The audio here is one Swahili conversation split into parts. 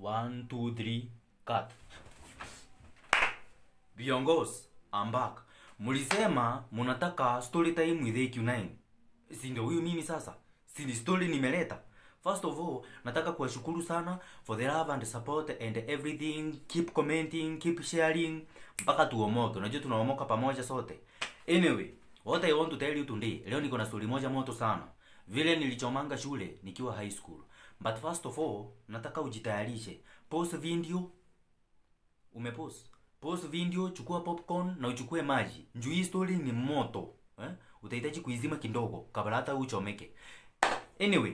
One, two, three, cut. Viongozi, I'm back. Mulisema, munataka story time with AQ9. Sindo huyu mimi sasa? Si ni story nimeleta? First of all, nataka kuwashukuru sana for the love and support and everything. Keep commenting, keep sharing mpaka tuomoke. Unajua tunaomoka pamoja sote. Anyway, what I want to tell you today, leo niko na story moja moto sana. Vile nilichomanga shule nikiwa high school. But first of all, nataka ujitayarishe. Pause video. Umepause. Pause video, chukua popcorn na uchukue maji. njui story ni moto. Eh? Utahitaji kuizima kidogo kabla hata uchomeke. Anyway,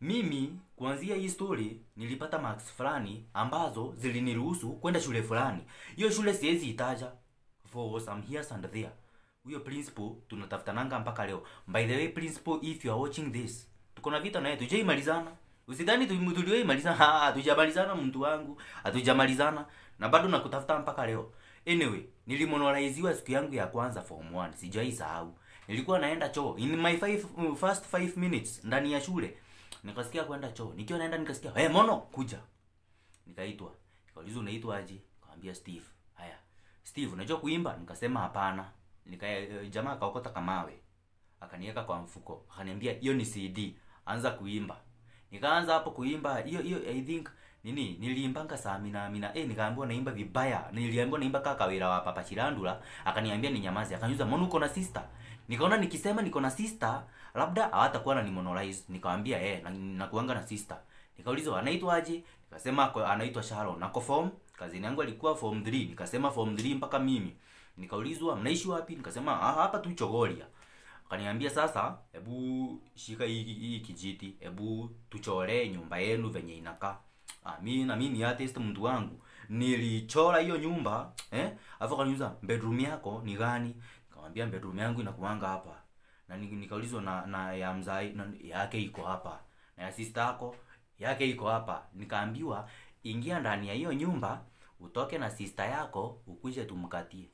mimi kuanzia hii story nilipata max fulani ambazo ziliniruhusu kwenda shule fulani. Hiyo shule siwezi itaja for some here and there. Huyo principal tunatafutananga mpaka leo. By the way, principal if you are watching this, tuko na vita naye, tujaimalizana. Usidhani tulioimaliza, ah, hatujamalizana mtu wangu, hatujamalizana na bado nakutafuta mpaka leo. Anyway, nilimonolaiziwa siku yangu ya kwanza form 1, sijai sahau. Nilikuwa naenda choo in my five, first 5 minutes ndani ya shule. Nikasikia kwenda choo. Nikiwa naenda nikasikia, "Hey eh, Mono, kuja." Nikaitwa. Nikaulizwa unaitwa aje? Nikamwambia Steve. Haya. Steve, unajua kuimba? Nikasema hapana. Nika eh, eh, jamaa akaokota kamawe. Akaniweka kwa mfuko. Akaniambia, "Hiyo ni CD. Anza kuimba." nikaanza hapo kuimba hiyo hiyo i think nini niliimbanga saa mina mina eh nikaambiwa naimba vibaya niliambiwa naimba kaka kawira wa papa Chirandula akaniambia ni nyamazi akanyuza mbona uko na sister nikaona nikisema niko na sister labda hawatakuwa eh, na nimonolize nikamwambia eh nakuanga na, na sister nikauliza anaitwa aje nikasema anaitwa Sharon nako form kazi yangu alikuwa form 3 nikasema form 3 mpaka mimi nikaulizwa mnaishi wapi nikasema ah hapa tu Chogoria kaniambia sasa, hebu shika hii hii kijiti, hebu tuchore nyumba yenu venye inaka Ah, mimi na mimi ni artist mtu wangu. Nilichora hiyo nyumba, eh? Alafu akaniuliza bedroom yako ni gani? Nikamwambia bedroom yangu inakuanga hapa. Na nikaulizwa na, na ya mzai na, yake iko hapa. Na ya sister yako yake iko hapa. Nikaambiwa ingia ndani ya hiyo nyumba, utoke na sister yako ukuje tumkatie.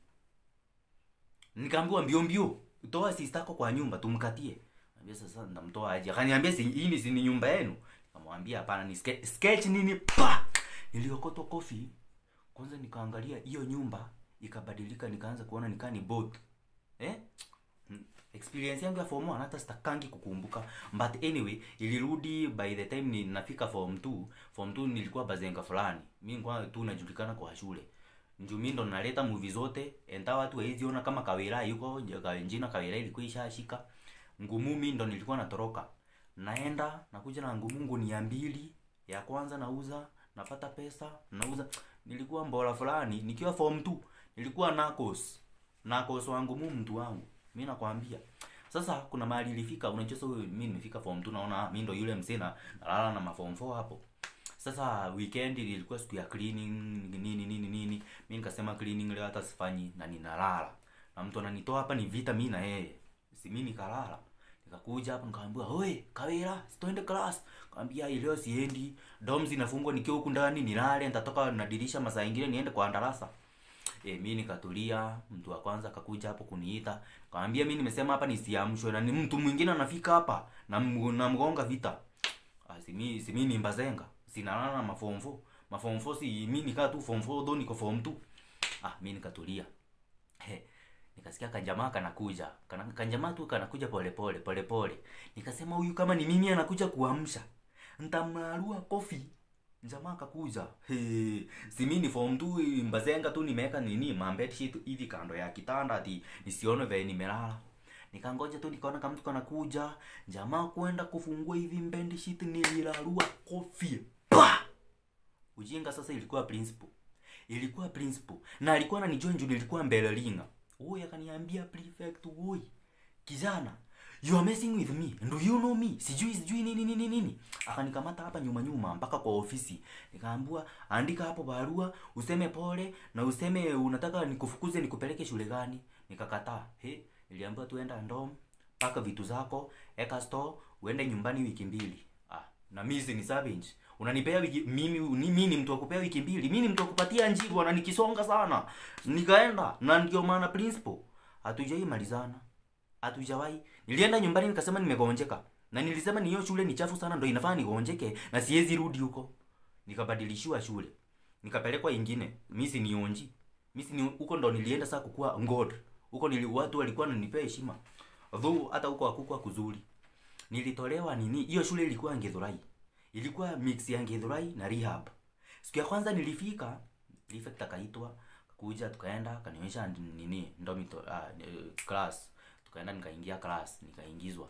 Nikaambiwa mbio mbio toa sista yako kwa nyumba tumkatie ambia sasa ndamtoa aje akaniambia si hii si ni nyumba yenu nikamwambia hapana ni sketch, sketch nini pa niliokotwa kofi kwanza nikaangalia hiyo nyumba ikabadilika nikaanza kuona nikaa ni bot eh hmm. experience yangu ya form 1 hata sitakangi kukumbuka but anyway ilirudi by the time ninafika form 2 form 2 nilikuwa bazenga fulani mimi kwa tu najulikana kwa shule njumi ndo naleta movie zote enta watu waiziona kama kawira yuko njina kawela ilikuwa shika ngumu mi ndo nilikuwa natoroka naenda nakuja na ngumu nguni ya mbili ya kwanza nauza napata pesa nauza nilikuwa mbora fulani nikiwa form 2 nilikuwa nakos nakos wangu mu mtu wangu mi nakwambia sasa kuna mahali ilifika unachesa huyo mi nimefika form 2 naona mi ndo yule msina nalala na maform 4 hapo sasa weekend ilikuwa siku ya cleaning nini nini nini mi nikasema cleaning leo hata sifanyi na ninalala na mtu ananitoa hapa ni vita mi na yeye si mi nikalala nikakuja hapa nikaambiwa oe kawera sitoende class kaambia leo siendi dom zinafungwa nikiwa huku ndani nilale nitatoka na dirisha masaa ingine niende kwa darasa e, eh, mi nikatulia mtu wa kwanza akakuja hapo kuniita kaambia mi nimesema hapa nisiamshwe na ni mtu mwingine anafika hapa na mgonga vita ah, simi, simi ni mbazenga sinalala na maform 4 maform 4 si mi nikaa tu form 4 though niko form 2 ah mi nikatulia he nikasikia kanjamaa kanakuja kan, kanjamaa tu kanakuja polepole polepole pole. nikasema huyu kama ni mimi anakuja kuamsha ntamrarua kofi jamaa akakuja si mi ni form tu mbazenga tu nimeweka nini mambedshit hivi kando ya kitanda ati nisione vee nimelala nikangoja tu nikaona kama mtu kanakuja jamaa kwenda kufungua hivi mbendishit nililarua kofi ujinga sasa ilikuwa principal ilikuwa principal na alikuwa ananijua juu nilikuwa mbele linga woi akaniambia prefect huyu kijana you are messing with me do you know me sijui sijui nini nini nini akanikamata hapa nyuma nyuma mpaka kwa ofisi nikaambua andika hapo barua useme pole na useme unataka nikufukuze nikupeleke shule gani nikakataa he niliambiwa tuenda ndom paka vitu zako eka store uende nyumbani wiki mbili na mizi ni savage unanipea wiki mimi ni mimi mtu akupea wiki mbili mimi mtu akupatia njiru na nikisonga sana nikaenda na ndio maana principal hatujai malizana hatujawahi nilienda nyumbani nikasema nimegonjeka na nilisema niyo shule ni chafu sana ndio inafaa nigonjeke na siwezi rudi huko nikabadilishiwa shule nikapelekwa ingine mimi ni onji mimi ni huko ndo nilienda saa kukua ngod huko nili watu walikuwa wananipea heshima dhu hata huko hakukuwa kuzuri nilitolewa nini. Hiyo shule ilikuwa Githurai, ilikuwa mix ya Githurai na rehab. Siku ya kwanza nilifika, prefect akaitwa kuja, tukaenda kanionyesha nini domito, uh, ah, eh, class, tukaenda nikaingia class, nikaingizwa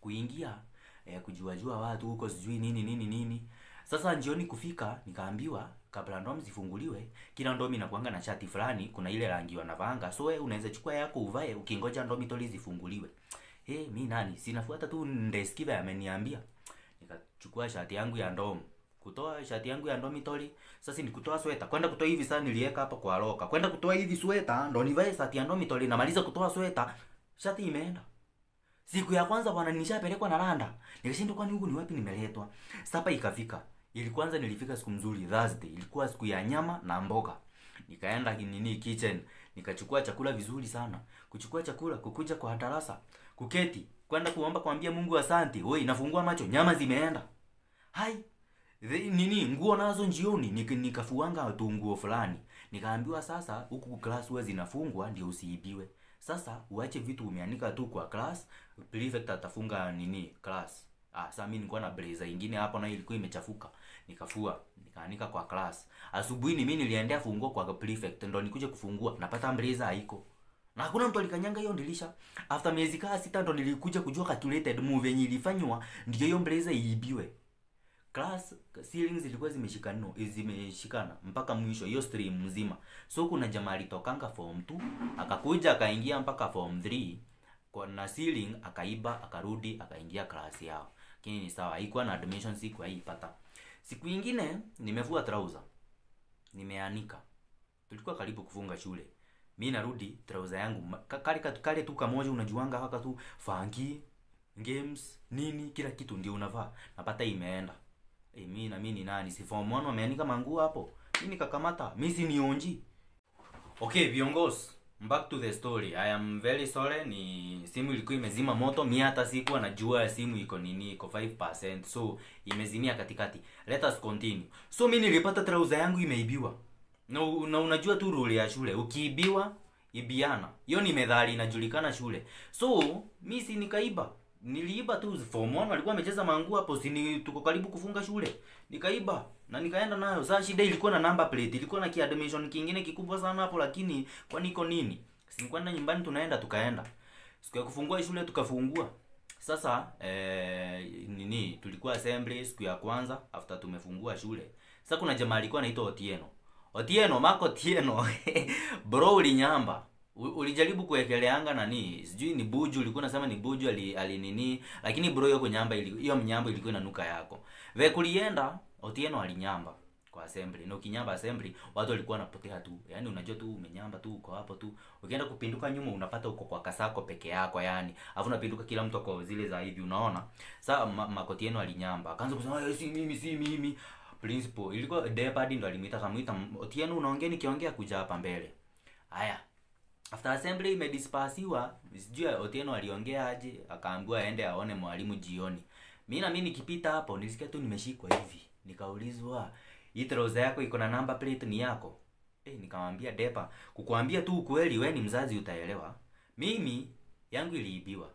kuingia eh, kujua jua watu huko sijui nini nini nini. Sasa njioni kufika, nikaambiwa kabla ndom zifunguliwe, kila ndomi inakuanga na chati fulani, kuna ile rangi wanavanga, so wewe unaweza chukua yako uvae ukingoja ndomi toli zifunguliwe hey, eh, mi nani sinafuata tu ndesikiva ameniambia nikachukua shati yangu ya ndomo kutoa shati yangu ya ndomi tori sasa nikutoa sweta kwenda kutoa hivi sasa nilieka hapa kwa roka kwenda kutoa hivi sweta ndo nivae shati ya ndomi tori namaliza kutoa sweta shati imeenda siku ya kwanza bwana nishapelekwa na randa nikashindwa kwani huko ni wapi nimeletwa sasa ikafika ilikwanza nilifika siku nzuri thursday ilikuwa siku ya nyama na mboga nikaenda nini kitchen nikachukua chakula vizuri sana kuchukua chakula kukuja kwa darasa kuketi kwenda kuomba kuambia mungu asante oi nafungua macho nyama zimeenda hai The, nini nguo nazo njioni nik, nikafuanga tu nguo fulani nikaambiwa sasa huku class huwa zinafungwa ndio usiibiwe sasa uache vitu umeanika tu kwa class prefect atafunga nini class ah sasa mimi nilikuwa na blazer ingine hapo na ilikuwa imechafuka nikafua nikaanika kwa class asubuhi ni mimi niliendea funguo kwa prefect ndo nikuje kufungua napata blazer haiko na hakuna mtu alikanyanga hiyo ndilisha. After miezi kaa sita ndo nilikuja kujua calculated move yenye ilifanywa ndio hiyo blazer iibiwe. Class ceilings zilikuwa zimeshikana eh, zimeshikana mpaka mwisho hiyo stream mzima. So kuna jamaa alitokanga form 2 akakuja akaingia mpaka form 3 kwa na ceiling akaiba akarudi akaingia class yao. Lakini ni sawa, haikuwa na admission siku haipata. Siku nyingine nimevua trouser. Nimeanika. Tulikuwa karibu kufunga shule mi narudi trouser yangu kale, kale tu kamoja unajuanga haka tu fangi games nini kila kitu ndio unavaa napata imeenda e, mi na mi ni nani si form one wameanika manguo hapo mi nikakamata mi si nionji okay viongozi back to the story i am very sorry ni simu ilikuwa imezima moto mi hata sikuwa najua simu iko nini iko 5% so imezimia katikati let us continue so mi nilipata trouser yangu imeibiwa na, na unajua tu rule ya shule ukiibiwa ibiana hiyo ni medhali inajulikana shule so mi si nikaiba niliiba tu form 1 walikuwa wamecheza mangu hapo si tuko karibu kufunga shule nikaiba na nikaenda nayo saa shida ilikuwa na number plate ilikuwa na kiadmission kingine kikubwa sana hapo lakini kwa niko nini sinikwenda nyumbani tunaenda tukaenda siku ya kufungua shule tukafungua sasa ee, nini tulikuwa assembly siku ya kwanza after tumefungua shule sasa kuna jamaa alikuwa anaitwa Otieno Otieno, mako Otieno bro, ulinyamba ulijaribu kuwekeleanga nani sijui ni buju ulikuwa unasema ni buju ali, ali nini lakini bro hiyo kunyamba hiyo mnyamba ilikuwa inanuka yako ve kulienda otieno alinyamba kwa assembly na ukinyamba assembly watu walikuwa wanapokea tu yani unajua tu umenyamba tu uko hapo tu ukienda kupinduka nyuma unapata uko kwa kasako peke yako yani alafu unapinduka kila mtu kwa zile za hivi unaona sasa makotieno alinyamba akaanza kusema si mimi si mimi principal ilikuwa Depard ndo alimwita kamwita Otieno unaongea nikiongea kuja hapa mbele haya after assembly imedispasiwa sijui Otieno aliongea aje akaambiwa aende aone mwalimu jioni mi na mi nikipita hapo nilisikia tu nimeshikwa hivi nikaulizwa hii trouser yako iko na number plate ni yako eh nikamwambia Depa kukuambia tu ukweli we ni mzazi utaelewa mimi yangu iliibiwa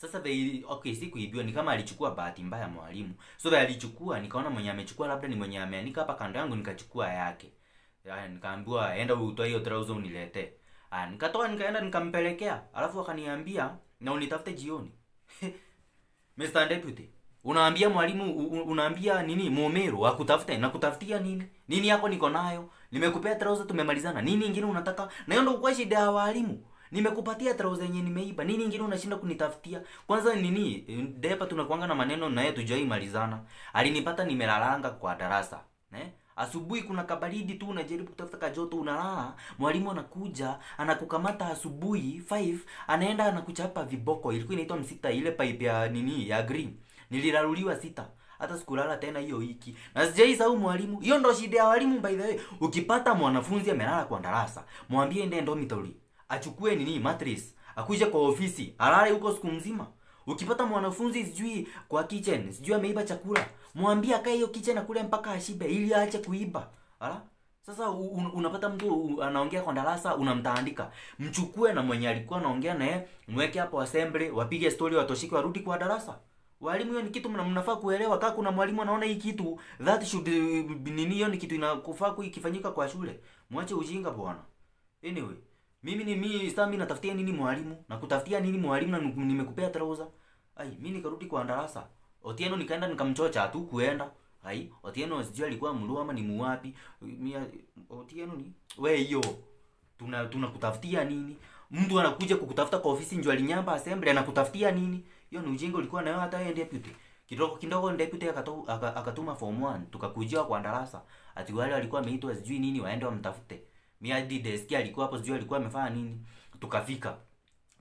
sasa they, okay si kuibiwa ni kama alichukua bahati mbaya mwalimu so they alichukua nikaona mwenye amechukua labda ni mwenye ameanika hapa kando yangu nikachukua yake ya, ah, nikaambiwa enda utoe hiyo trouser unilete ah nikatoa nikaenda nikampelekea alafu akaniambia na unitafute jioni Mr. Deputy unaambia mwalimu unaambia nini mumero akutafute na kutafutia nini nini yako niko nayo nimekupea trouser tumemalizana nini ingine unataka na hiyo ndio kwa shida ya walimu nimekupatia trouser yenye nimeiba nini ingine unashinda kunitafutia kwanza nini eh, depa tunakuanga na maneno naye tujai malizana alinipata nimelalanga kwa darasa ne? Eh? asubuhi kuna kabaridi tu unajaribu kutafuta kajoto unalaa mwalimu anakuja anakukamata asubuhi 5 anaenda anakuchapa viboko ilikuwa inaitwa msita ile pipe ya nini ya green nililaruliwa sita hata sikulala tena hiyo wiki na sijai sahau mwalimu hiyo ndo shida ya walimu by the way ukipata mwanafunzi amelala kwa darasa mwambie ende ndomitori achukue nini matris akuje kwa ofisi alale huko siku nzima ukipata mwanafunzi sijui kwa kitchen sijui ameiba chakula mwambie akae hiyo kitchen akule mpaka ashibe ili aache kuiba ala sasa un, unapata mtu anaongea kwa darasa unamtaandika mchukue na mwenye alikuwa anaongea naye mweke hapo assembly wapige story watoshike warudi kwa darasa walimu hiyo ni kitu mnafaa kuelewa kama kuna mwalimu anaona hii kitu that should eh, nini hiyo ni kitu inakufaa kifanyika kwa shule mwache ujinga bwana anyway mimi ni mimi sasa mimi natafutia nini mwalimu na kutafutia nini mwalimu na nimekupea trouser ai mimi nikarudi kwa darasa Otieno nikaenda nikamchocha tu kuenda ai Otieno sijui alikuwa mluu ama ni muwapi mia Otieno ni we hiyo tuna tunakutafutia nini mtu anakuja kukutafuta kwa ofisi njua linyamba assembly anakutafutia nini hiyo ni ujinga ulikuwa nayo hata yeye deputy kidogo kidogo deputy akatuma form 1 tukakujia kwa darasa ati wale walikuwa wameitwa sijui nini waende wamtafute mi hadi deski alikuwa hapo sijui alikuwa amefanya nini tukafika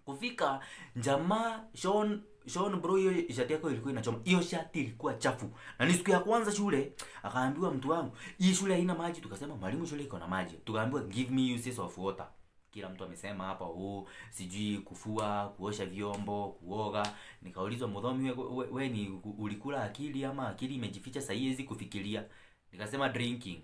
kufika jamaa shon shon bro hiyo shati yako ilikuwa inachoma hiyo shati ilikuwa chafu na ni siku ya kwanza shule akaambiwa mtu wangu hii shule haina maji tukasema mwalimu shule iko na maji tukaambiwa give me uses of water kila mtu amesema hapa oh, sijui kufua kuosha vyombo kuoga nikaulizwa mdhomi we, we, we ni ulikula akili ama akili imejificha sahii hizi kufikiria nikasema drinking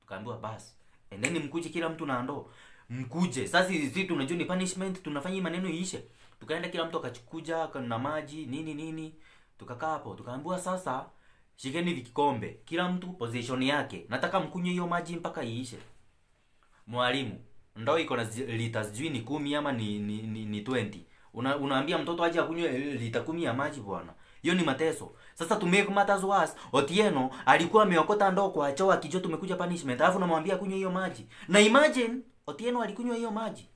tukaambiwa basi and then mkuje kila mtu na ndoo mkuje sasa hizi tunajua ni punishment tunafanya maneno iishe tukaenda kila mtu akachukuja na maji nini nini tukakaa hapo tukaambiwa sasa shikeni vikikombe kila mtu position yake nataka mkunywe hiyo maji mpaka iishe mwalimu ndoo iko na lita sijui ni kumi ama ni, ni, ni, ni 20 Una, unaambia mtoto aje akunywe eh, lita kumi ya maji bwana hiyo ni mateso sasa to make matters worse otieno alikuwa ameokota ndoo kwa choo akijua tumekuja punishment alafu namwambia kunywa hiyo maji na imagine otieno alikunywa hiyo maji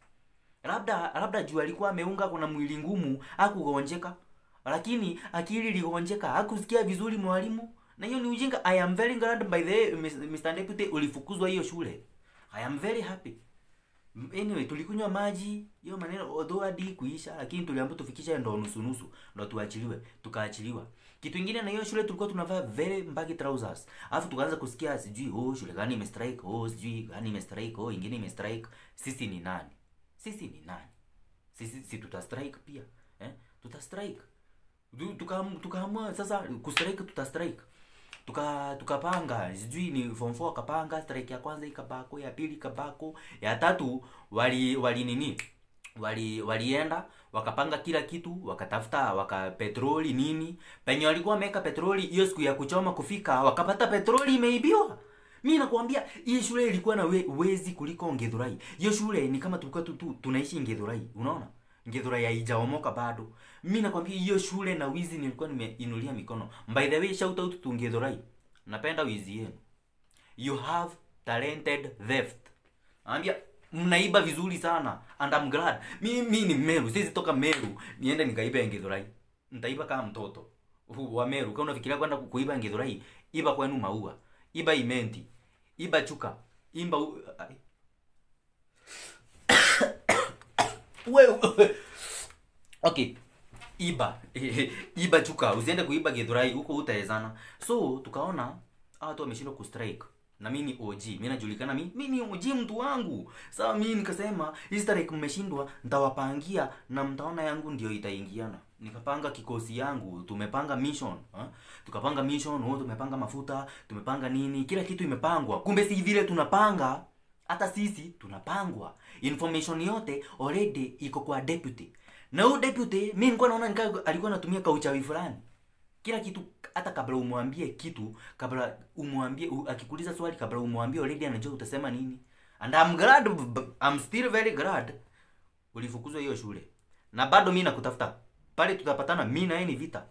labda labda juu alikuwa ameunga kuna mwili ngumu akugonjeka lakini akili iligonjeka hakusikia vizuri mwalimu na hiyo ni ujinga i am very glad by the Mr. Deputy ulifukuzwa hiyo shule i am very happy anyway tulikunywa maji hiyo maneno although hadi kuisha lakini tuliambiwa tufikishe ndo nusu nusu ndo tuachiliwe tukaachiliwa kitu kingine na hiyo shule tulikuwa tunavaa very baggy trousers alafu tukaanza kusikia sijui oh shule gani ime strike oh sijui gani ime strike oh ingine ime strike sisi ni nani sisi ni nani sisi si tuta strike pia eh tuta strike tukaamua tuka sasa kustrike strike tuka tukapanga sijui ni form 4 akapanga strike ya kwanza ikabako ya pili ikabako ya tatu wali wali nini wali walienda wakapanga kila kitu wakatafuta waka petroli nini penye walikuwa wameweka petroli hiyo siku ya kuchoma kufika wakapata petroli imeibiwa mi nakwambia hii shule ilikuwa na we, wezi kuliko ngedhurai hiyo shule ni kama tulikuwa tu, tu, tunaishi ngedhurai unaona ngithura ya ijaomoka bado mi nakwambia hiyo shule na wizi nilikuwa nimeinulia mikono by the way shout out to ngithurai napenda wizi yenu you have talented theft naambia mnaiba vizuri sana and I'm glad mi, mi ni meru sisi toka meru niende nikaiba ngithurai ngedhurai nitaiba kama mtoto wa meru kama unafikiria kwenda kuiba ngithurai iba kwenu maua iba imenti iba chuka imba u... wewe we. okay iba iba chuka usiende kuiba githurai huko utaezana so tukaona watu wameshindwa kustrike na mi ni OG, mi najulikana, mi, mi ni OG mtu wangu. Sasa mi nikasema Easter mmeshindwa, nitawapangia na mtaona yangu ndio itaingiana. Nikapanga kikosi yangu, tumepanga mission ha? tukapanga mission, oh, tumepanga mafuta, tumepanga nini, kila kitu imepangwa. Kumbe si vile tunapanga hata sisi tunapangwa information yote already iko kwa deputy na huyu deputy mi nilikuwa naona nika alikuwa anatumia kauchawi fulani kila kitu hata kabla umwambie kitu kabla umwambie akikuuliza swali kabla umwambie already anajua utasema nini and I'm glad I'm still very glad ulifukuzwa hiyo shule na bado mi nakutafuta pale tutapatana mi na ni vita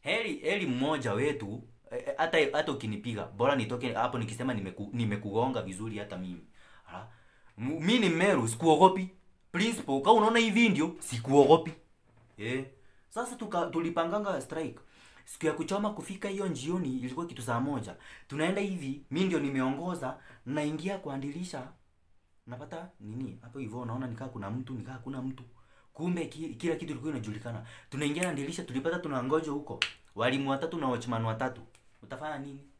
heri heri mmoja wetu eh, eh, hata hata ukinipiga bora nitoke hapo nikisema nimeku, nimekugonga vizuri hata mimi mi ni meru sikuogopi principal kama unaona hii video sikuogopi eh sasa tuka, tulipanganga strike siku ya kuchoma kufika hiyo njioni ilikuwa kitu saa moja tunaenda hivi mi ndio nimeongoza naingia kuandilisha napata nini hapo hivyo unaona nikaa kuna mtu nikaa kuna mtu kumbe ki, kila kitu ilikuwa inajulikana tunaingia andilisha tulipata tunangoja huko walimu watatu na watchman watatu utafanya nini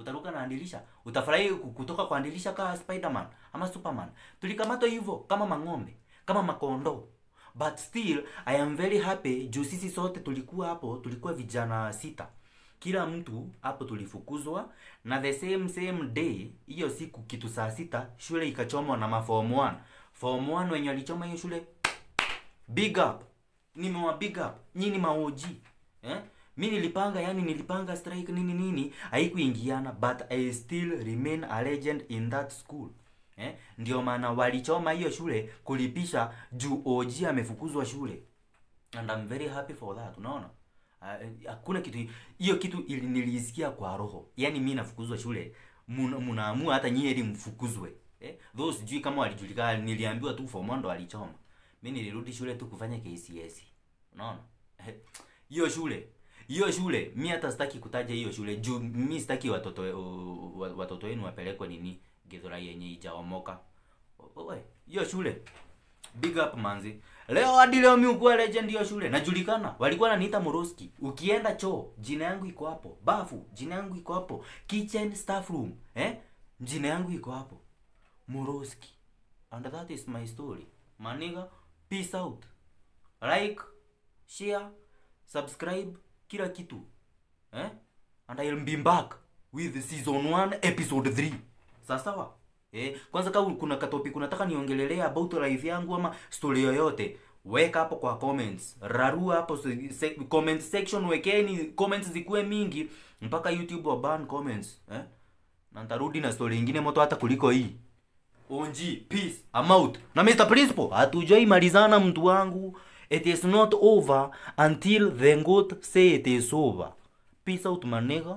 utaruka na andilisha, utafurahi kutoka kwa andilisha kama Spiderman ama Superman. Tulikamatwa hivyo kama mang'ombe, kama makondo. But still I am very happy juu sisi sote tulikuwa hapo, tulikuwa vijana sita. Kila mtu hapo tulifukuzwa na the same same day, hiyo siku kitu saa sita shule ikachomwa na maform 1. Form 1 wenye walichoma hiyo shule big up. Nimewa big up. Nyinyi maoji. Eh? mi nilipanga yani nilipanga strike nini nini haikuingiana but i still remain a legend in that school eh? ndio maana walichoma hiyo shule kulipisha juu og amefukuzwa shule and I'm very happy for that unaona eh, hakuna uh, kitu hiyo kitu nilisikia kwa roho yani mi nafukuzwa shule mnaamua muna hata nyie ili mfukuzwe eh? though sijui kama walijulikana niliambiwa tu fomondo alichoma mi nilirudi shule tu kufanya kcs e. unaona eh, hiyo shule hiyo shule mi hata sitaki kutaja hiyo shule juu mi sitaki watoto watoto wenu wapelekwe nini gidhura yenye ijaomoka hiyo shule big up manzi leo hadi leo mi ukuwa legend hiyo shule najulikana walikuwa naniita moroski ukienda choo jina yangu iko hapo bafu jina yangu iko hapo kitchen staff room eh jina yangu iko hapo moroski and that is my story maniga peace out like share subscribe kila kitu eh? and I'll be back with season 1 episode 3 sawa eh? kwanza kama kuna katopic unataka niongelelea about life yangu ama story yoyote weka hapo kwa comments rarua hapo se, comment section wekeni comments zikuwe mingi mpaka youtube wa ban comments eh? na ntarudi na story ingine moto hata kuliko hii onji peace I'm out na Mr Principal hatujai malizana mtu wangu it is not over until the good say it is over peace out manego